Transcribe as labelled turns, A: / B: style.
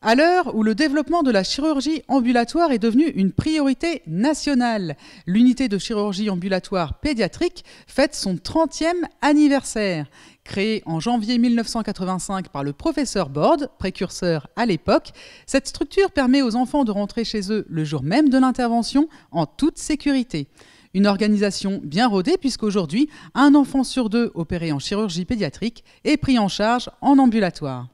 A: À l'heure où le développement de la chirurgie ambulatoire est devenu une priorité nationale, l'unité de chirurgie ambulatoire pédiatrique fête son 30e anniversaire. Créée en janvier 1985 par le professeur Borde, précurseur à l'époque, cette structure permet aux enfants de rentrer chez eux le jour même de l'intervention en toute sécurité. Une organisation bien rodée puisqu'aujourd'hui, un enfant sur deux opéré en chirurgie pédiatrique est pris en charge en ambulatoire.